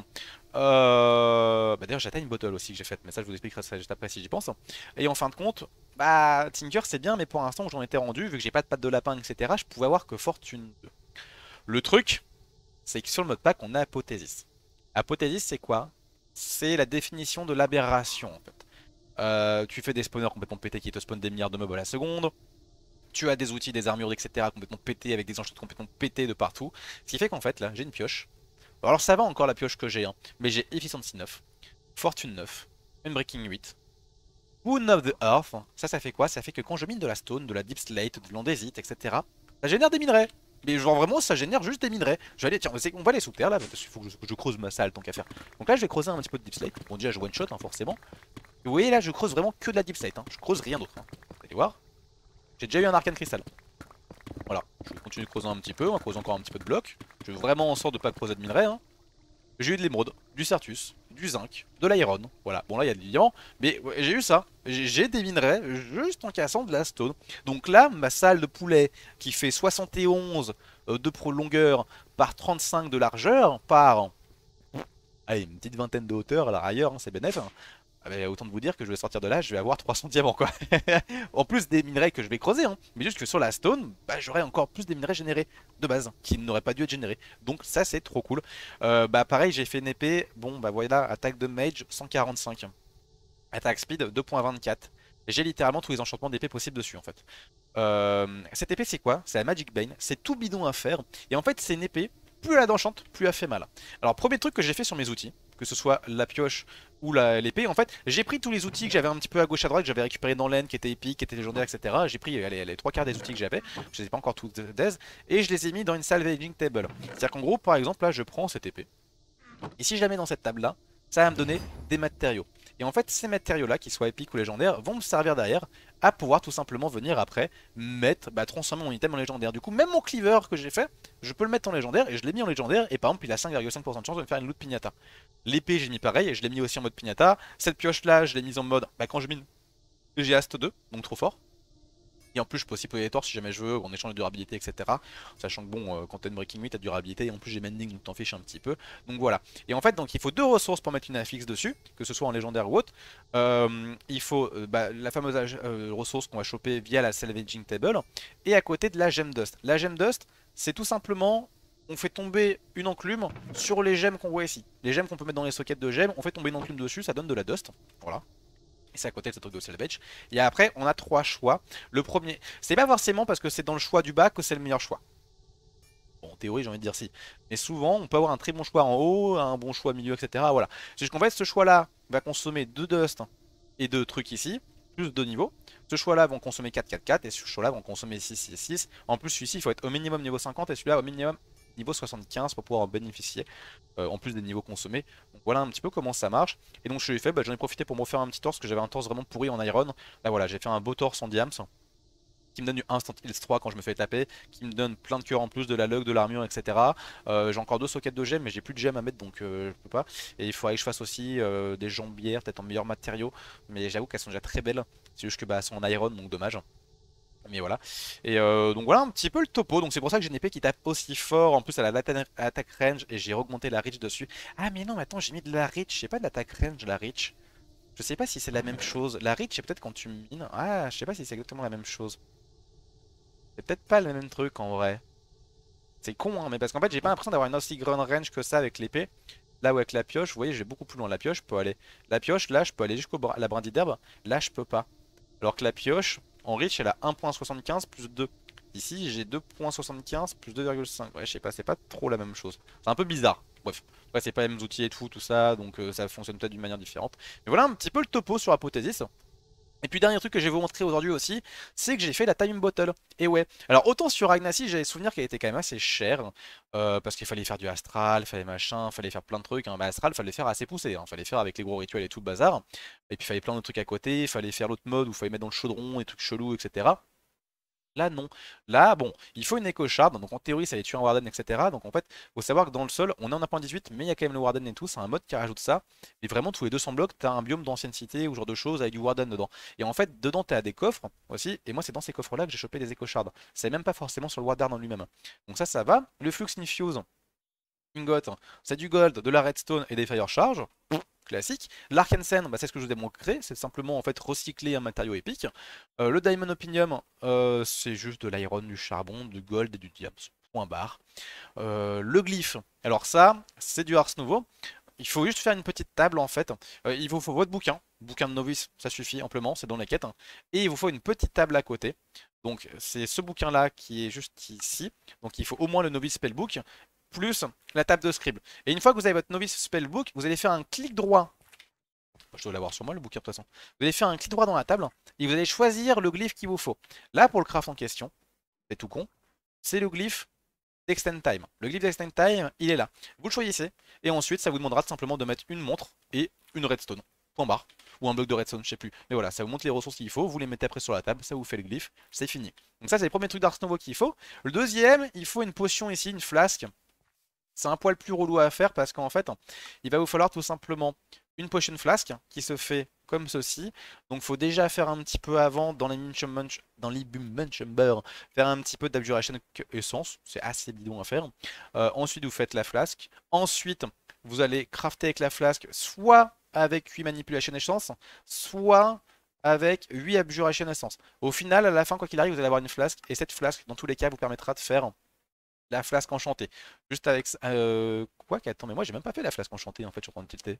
euh... bah d'ailleurs j'atteins une bottle aussi que j'ai faite, mais ça je vous expliquerai ça juste après si j'y pense. Et en fin de compte, bah Tinker c'est bien, mais pour l'instant où j'en étais rendu, vu que j'ai pas de patte de lapin, etc., je pouvais avoir que Fortune 2. Le truc, c'est que sur le mode pack on a Apothésis. Apothésis c'est quoi C'est la définition de l'aberration en fait. Euh, tu fais des spawners complètement pétés qui te spawnent des milliards de mobs à la seconde. Tu as des outils, des armures, etc. complètement pétés avec des enchères complètement pétés de partout. Ce qui fait qu'en fait, là, j'ai une pioche. Alors ça va encore la pioche que j'ai, hein, mais j'ai Efficiency 9, Fortune 9, breaking 8, Wound of the Earth. Ça, ça fait quoi Ça fait que quand je mine de la stone, de la deep slate, de l'andésite, etc., ça génère des minerais. Mais genre vraiment ça génère juste des minerais Je vais aller, tiens on va aller sous terre là parce qu'il faut que je, creuse ma salle tant qu'à faire Donc là je vais creuser un petit peu de deep slate Bon déjà je one shot hein, forcément vous voyez là, je creuse vraiment que de la deep site, hein. je creuse rien d'autre. Hein. Vous allez voir, j'ai déjà eu un arcane cristal. Voilà, je vais continuer de creuser un petit peu, on hein, creuse encore un petit peu de blocs. Je veux vraiment en sorte de pas creuser de minerais. J'ai eu de l'émeraude, du certus, du zinc, de l'iron. Voilà, bon là il y a du diamant, mais j'ai eu ça. J'ai des minerais juste en cassant de la stone. Donc là, ma salle de poulet qui fait 71 euh, de pro longueur par 35 de largeur, par... Allez, une petite vingtaine de hauteur, alors ailleurs, c'est bénéf. Ah, autant de vous dire que je vais sortir de là, je vais avoir 300 diamants quoi. en plus des minerais que je vais creuser, hein. mais juste que sur la stone, bah, j'aurai encore plus des minerais générés de base qui n'auraient pas dû être générés. Donc ça c'est trop cool. Euh, bah pareil, j'ai fait une épée, bon bah voilà, attaque de mage 145, attaque speed 2.24. J'ai littéralement tous les enchantements d'épée possibles dessus en fait. Euh, cette épée c'est quoi C'est la Magic Bane, c'est tout bidon à faire. Et en fait c'est une épée, plus elle d'enchante, plus elle fait mal. Alors premier truc que j'ai fait sur mes outils, que ce soit la pioche ou l'épée. En fait, j'ai pris tous les outils que j'avais un petit peu à gauche à droite, que j'avais récupéré dans l'aine, qui était épiques, qui étaient légendaires, etc. J'ai pris les trois quarts des outils que j'avais, je les pas encore tous d'aise, et je les ai mis dans une salvaging table. C'est-à-dire qu'en gros, par exemple, là, je prends cette épée. Et si je la mets dans cette table-là, ça va me donner des matériaux. Et en fait, ces matériaux-là, qu'ils soient épiques ou légendaires, vont me servir derrière à pouvoir tout simplement venir après mettre, bah, transformer mon item en légendaire. Du coup, même mon cleaver que j'ai fait, je peux le mettre en légendaire et je l'ai mis en légendaire. Et par exemple, il a 5,5% de chance de me faire une loot pignata. L'épée, j'ai mis pareil et je l'ai mis aussi en mode pignata. Cette pioche-là, je l'ai mise en mode, bah, quand je mine, j'ai Ast 2, donc trop fort. Et en plus, je peux aussi payer des torts si jamais je veux, en échange de durabilité, etc. Sachant que bon, euh, quand t'as une Breaking 8, t'as durabilité, et en plus j'ai Mending, donc t'en fiches un petit peu. Donc voilà. Et en fait, donc il faut deux ressources pour mettre une affixe dessus, que ce soit en légendaire ou autre. Euh, il faut euh, bah, la fameuse ressource qu'on va choper via la Salvaging Table, et à côté de la Gem Dust. La Gem Dust, c'est tout simplement on fait tomber une enclume sur les gemmes qu'on voit ici. Les gemmes qu'on peut mettre dans les sockets de gemmes, on fait tomber une enclume dessus, ça donne de la dust. Voilà, c'est à côté de cette truc de salvage. Et après, on a trois choix. Le premier, c'est pas forcément parce que c'est dans le choix du bas que c'est le meilleur choix. Bon, en théorie, j'ai envie de dire si. Mais souvent, on peut avoir un très bon choix en haut, un bon choix au milieu, etc. Voilà. C'est juste qu'en fait, ce choix-là va consommer deux dust et deux trucs ici, plus deux niveaux. Ce choix-là vont consommer 4, 4, 4, et ce choix-là vont consommer 6, 6, 6. En plus, celui-ci, il faut être au minimum niveau 50, et celui-là au minimum niveau 75 pour pouvoir en bénéficier, euh, en plus des niveaux consommés. Donc voilà un petit peu comment ça marche. Et donc je l'ai fait, bah, j'en ai profité pour me faire un petit torse, que j'avais un torse vraiment pourri en iron. Là voilà, j'ai fait un beau torse en diams qui me donne du instant heal 3 quand je me fais taper, qui me donne plein de cœurs en plus, de la lug, de l'armure, etc. Euh, j'ai encore deux sockets de gemmes, mais j'ai plus de gemmes à mettre donc euh, je peux pas. Et il faudrait que je fasse aussi des jambières, peut-être en meilleurs matériaux, mais j'avoue qu'elles sont déjà très belles. C'est juste que bah, elles sont en iron donc dommage. Mais voilà. Et euh, donc voilà un petit peu le topo. Donc c'est pour ça que j'ai une épée qui tape aussi fort. En plus, elle a attaque range et j'ai augmenté la reach dessus. Ah, mais non, mais attends, j'ai mis de la reach. Je pas de l'attaque range, la reach. Je sais pas si c'est la même chose. La reach, c'est peut-être quand tu mines. Ah, je sais pas si c'est exactement la même chose. C'est peut-être pas le même truc en vrai. C'est con, hein, mais parce qu'en fait, j'ai pas l'impression d'avoir une aussi grande range que ça avec l'épée. Là où avec la pioche, vous voyez, j'ai beaucoup plus loin. La pioche, je peux aller. La pioche, là, je peux aller jusqu'au la brindille d'herbe. Là, je peux pas. Alors que la pioche, en rich, elle a 1.75 plus 2. Ici, j'ai 2.75 plus 2,5. Ouais, je sais pas, c'est pas trop la même chose. C'est un peu bizarre. Bref, ouais, c'est pas les mêmes outils et tout, tout ça, donc euh, ça fonctionne peut-être d'une manière différente. Mais voilà un petit peu le topo sur Apothesis. Et puis dernier truc que je vais vous montrer aujourd'hui aussi, c'est que j'ai fait la Time Bottle. Et ouais, alors autant sur Ragnacy j'avais souvenir qu'elle était quand même assez chère, euh, parce qu'il fallait faire du Astral, fallait machin, fallait faire plein de trucs. Hein. Mais bah, Astral, fallait faire assez poussé, hein. fallait faire avec les gros rituels et tout le bazar. Et puis fallait plein de trucs à côté, fallait faire l'autre mode où fallait mettre dans le chaudron et trucs chelous, etc. Là, non. Là, bon, il faut une écocharde Donc en théorie, ça les tuer en Warden, etc. Donc en fait, faut savoir que dans le sol, on est en 1.18, mais il y a quand même le Warden et tout. C'est un mode qui rajoute ça. Mais vraiment, tous les 200 blocs, as un biome d'ancienne cité ou genre de choses avec du Warden dedans. Et en fait, dedans, as des coffres aussi. Et moi, c'est dans ces coffres-là que j'ai chopé des écochards, C'est même pas forcément sur le Warden en lui-même. Donc ça, ça va. Le Flux nifios c'est du gold, de la redstone et des fire charges. Classique. L'arkensen, bah, c'est ce que je vous ai montré, c'est simplement en fait recycler un matériau épique. Euh, le diamond opinium, euh, c'est juste de l'iron, du charbon, du gold et du diable Point barre. Euh, le glyphe, alors ça, c'est du Ars Nouveau. Il faut juste faire une petite table en fait. il vous faut votre bouquin, bouquin de novice, ça suffit amplement, c'est dans les quêtes. Et il vous faut une petite table à côté. Donc c'est ce bouquin là qui est juste ici. Donc il faut au moins le novice spellbook plus la table de scribe. Et une fois que vous avez votre novice spellbook, vous allez faire un clic droit. Je dois l'avoir sur moi le bouquin de toute façon. Vous allez faire un clic droit dans la table et vous allez choisir le glyphe qu'il vous faut. Là pour le craft en question, c'est tout con, c'est le glyphe d'extend time. Le glyphe d'extend time, il est là. Vous le choisissez et ensuite ça vous demandera simplement de mettre une montre et une redstone. Point barre. Ou un bloc de redstone, je sais plus. Mais voilà, ça vous montre les ressources qu'il faut, vous les mettez après sur la table, ça vous fait le glyphe, c'est fini. Donc ça c'est le premier truc d'Ars Novo qu'il faut. Le deuxième, il faut une potion ici, une flasque. C'est un poil plus relou à faire parce qu'en fait, il va vous falloir tout simplement une potion flasque qui se fait comme ceci. Donc il faut déjà faire un petit peu avant dans les Munch, dans faire un petit peu d'abjuration essence, c'est assez bidon à faire. Euh, ensuite vous faites la flasque. Ensuite vous allez crafter avec la flasque soit avec 8 manipulation essence, soit avec 8 abjuration essence. Au final, à la fin, quoi qu'il arrive, vous allez avoir une flasque, et cette flasque, dans tous les cas, vous permettra de faire la flasque enchantée. Juste avec... Euh, quoi qu'attends, mais moi j'ai même pas fait la flasque enchantée en fait, sur suis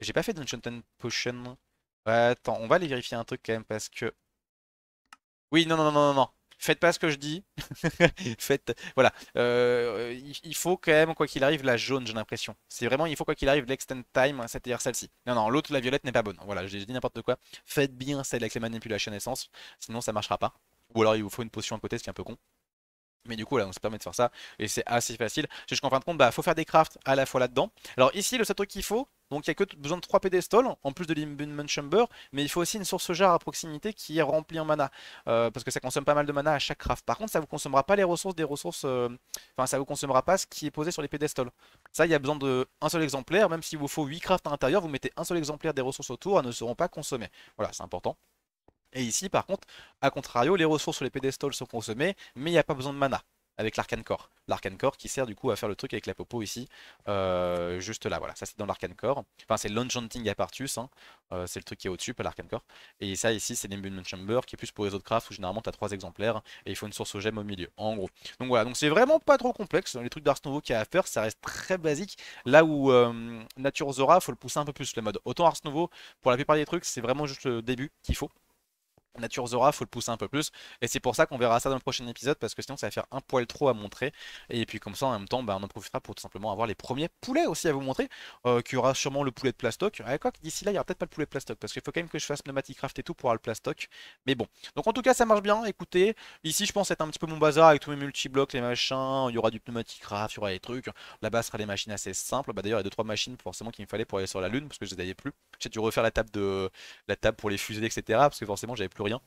J'ai pas fait d'Enchanted Potion. attends, on va aller vérifier un truc quand même parce que... Oui, non, non, non, non, non. Faites pas ce que je dis. Faites... Voilà. Euh, il faut quand même, quoi qu'il arrive, la jaune, j'ai l'impression. C'est vraiment, il faut quoi qu'il arrive, l'extend time, hein, c'est-à-dire celle-ci. Non, non, l'autre, la violette n'est pas bonne. Voilà, j'ai dit n'importe quoi. Faites bien celle avec les manipulations essence, sinon ça marchera pas. Ou alors il vous faut une potion à côté, ce qui est un peu con. Mais du coup, là, on se permet de faire ça, et c'est assez facile. Juste qu'en fin de compte, bah, faut faire des crafts à la fois là-dedans. Alors ici, le seul truc qu'il faut, donc il n'y a que besoin de 3 pédestals, en plus de l'Imbunman Chamber, mais il faut aussi une source jar à proximité qui est remplie en mana, euh, parce que ça consomme pas mal de mana à chaque craft. Par contre, ça vous consommera pas les ressources des ressources, euh, enfin ça vous consommera pas ce qui est posé sur les pédestals. Ça, il y a besoin d'un seul exemplaire, même s'il vous faut 8 crafts à l'intérieur, vous mettez un seul exemplaire des ressources autour, elles ne seront pas consommées. Voilà, c'est important. Et ici, par contre, à contrario, les ressources sur les pédestals sont consommées, mais il n'y a pas besoin de mana avec l'arcane core. L'arcane core qui sert du coup à faire le truc avec la popo ici, euh, juste là, voilà, ça c'est dans l'arcane core. Enfin c'est l'enchanting apartus, hein. euh, c'est le truc qui est au-dessus, pas l'arcane core. Et ça ici c'est l'imbuement chamber qui est plus pour les autres crafts où généralement t'as trois exemplaires et il faut une source au gemme au milieu, en gros. Donc voilà, donc c'est vraiment pas trop complexe, hein, les trucs d'Ars Nouveau qu'il y a à faire, ça reste très basique. Là où euh, Nature Zora, faut le pousser un peu plus, le mode. Autant Ars Nouveau, pour la plupart des trucs, c'est vraiment juste le début qu'il faut. Nature Zora, faut le pousser un peu plus. Et c'est pour ça qu'on verra ça dans le prochain épisode, parce que sinon ça va faire un poil trop à montrer. Et puis comme ça, en même temps, bah, on en profitera pour tout simplement avoir les premiers poulets aussi à vous montrer, euh, qu'il y aura sûrement le poulet de plastoc. d'ici là, il y aura peut-être pas le poulet de plastoc, parce qu'il faut quand même que je fasse craft et tout pour avoir le plastoc. Mais bon. Donc en tout cas, ça marche bien, écoutez. Ici, je pense être un petit peu mon bazar avec tous mes multi-blocs, les machins. Il y aura du craft, il y aura des trucs. Là-bas, sera les machines assez simples. Bah, d'ailleurs, il y a 2-3 machines forcément qu'il me fallait pour aller sur la Lune, parce que je les avais plus. J'ai dû refaire la table, de... la table pour les fusées, etc. Parce que forcément, j'avais plus rien.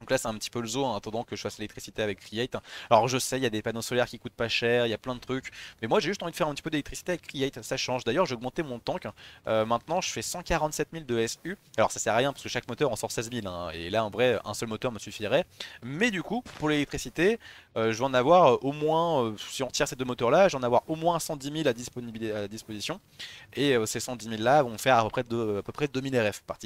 Donc là c'est un petit peu le zoo en attendant que je fasse l'électricité avec Create. Alors je sais, il y a des panneaux solaires qui coûtent pas cher, il y a plein de trucs. Mais moi j'ai juste envie de faire un petit peu d'électricité avec Create, ça change. D'ailleurs j'ai augmenté mon tank. Euh, maintenant je fais 147 000 de SU. Alors ça sert à rien parce que chaque moteur en sort 16 000. Hein. Et là en vrai un seul moteur me suffirait. Mais du coup pour l'électricité euh, euh, je vais en avoir au moins, si on tire ces deux moteurs là, j'en vais avoir au moins 110 000 à, à disposition. Et ces 110 000 là vont faire à peu près, de, à peu près 2000 RF par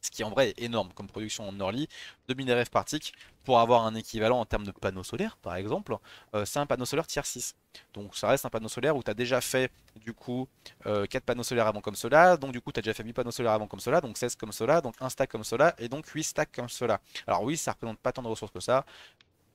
ce qui en vrai est énorme comme production en Orly, de minerais partiques pour avoir un équivalent en termes de panneaux solaires par exemple, euh, c'est un panneau solaire tier 6. Donc ça reste un panneau solaire où tu as déjà fait du coup 4 euh, panneaux solaires avant comme cela, donc du coup tu as déjà fait 8 panneaux solaires avant comme cela, donc 16 comme cela, donc 1 stack comme cela et donc 8 stacks comme cela. Alors oui ça représente pas tant de ressources que ça,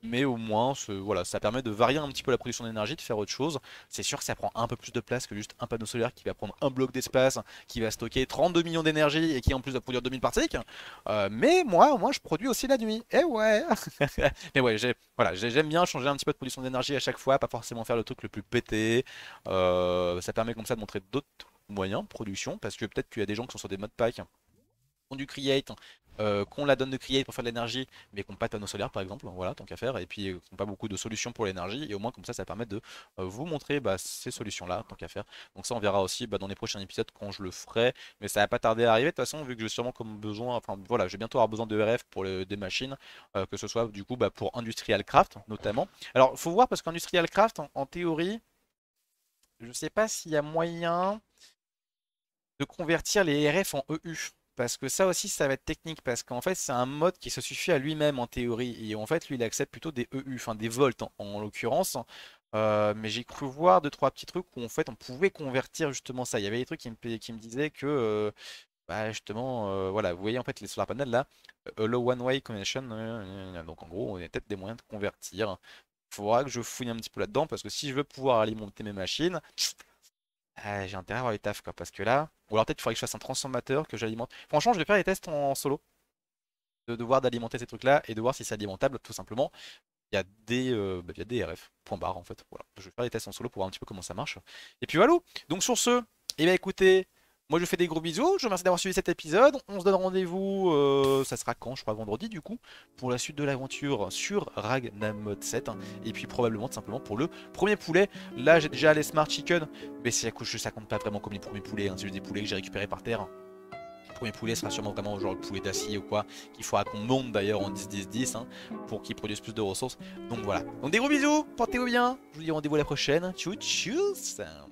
mais au moins voilà, ça permet de varier un petit peu la production d'énergie, de faire autre chose. C'est sûr que ça prend un peu plus de place que juste un panneau solaire qui va prendre un bloc d'espace, qui va stocker 32 millions d'énergie et qui en plus va produire 2000 particules. Euh, mais moi, au moins je produis aussi la nuit. Et eh ouais Mais ouais, j'aime bien changer un petit peu de production d'énergie à chaque fois, pas forcément faire le truc le plus pété. Euh, ça permet comme ça de montrer d'autres moyens de production, parce que peut-être qu'il y a des gens qui sont sur des modes ont du create euh, qu'on la donne de crier pour faire de l'énergie, mais qu'on pas de panneaux solaires par exemple, voilà, tant qu'à faire, et puis euh, qu'on pas beaucoup de solutions pour l'énergie, et au moins comme ça, ça permet de euh, vous montrer bah, ces solutions-là, tant qu'à faire. Donc ça, on verra aussi bah, dans les prochains épisodes quand je le ferai, mais ça va pas tarder à arriver, de toute façon, vu que j'ai sûrement comme besoin, enfin voilà, je vais bientôt avoir besoin de RF pour des machines, que ce soit du coup bah, pour Industrial Craft notamment. Alors, il faut voir parce qu'Industrial Craft, en, théorie, je sais pas s'il y a moyen de convertir les RF en EU. Parce que ça aussi, ça va être technique, parce qu'en fait, c'est un mode qui se suffit à lui-même en théorie. Et en fait, lui, il accepte plutôt des EU, enfin des volts en, l'occurrence. Euh, mais j'ai cru voir deux, trois petits trucs où en fait, on pouvait convertir justement ça. Il y avait des trucs qui me, disaient que, euh, bah, justement, euh, voilà, vous voyez en fait les solar panels là, Le one way connection. donc en gros, on a peut-être des moyens de convertir. Il faudra que je fouille un petit peu là-dedans, parce que si je veux pouvoir alimenter mes machines, ah, j'ai intérêt à avoir les taf quoi, parce que là, ou alors peut-être il faudrait que je fasse un transformateur que j'alimente. Franchement, je vais faire des tests en solo, de devoir d'alimenter ces trucs-là et de voir si c'est alimentable, tout simplement. Il y a des, euh, bah, des RF, point barre en fait. Voilà, je vais faire des tests en solo pour voir un petit peu comment ça marche. Et puis voilà. Donc sur ce, et eh bien écoutez, moi, je fais des gros bisous. Je vous remercie d'avoir suivi cet épisode. On se donne rendez-vous, euh, ça sera quand Je crois vendredi, du coup, pour la suite de l'aventure sur Ragnamod 7. et puis, probablement, tout simplement, pour le premier poulet. Là, j'ai déjà les Smart Chicken, mais ça, ça compte pas vraiment comme les premiers poulets. Hein. C'est juste des poulets que j'ai récupérés par terre. Le premier poulet sera sûrement vraiment genre le poulet d'acier ou quoi, qu'il faudra qu'on monte d'ailleurs en 10-10-10 hein, pour qu'il produise plus de ressources. Donc voilà. Donc des gros bisous, portez-vous bien, je vous dis rendez-vous la prochaine. Tchou tchou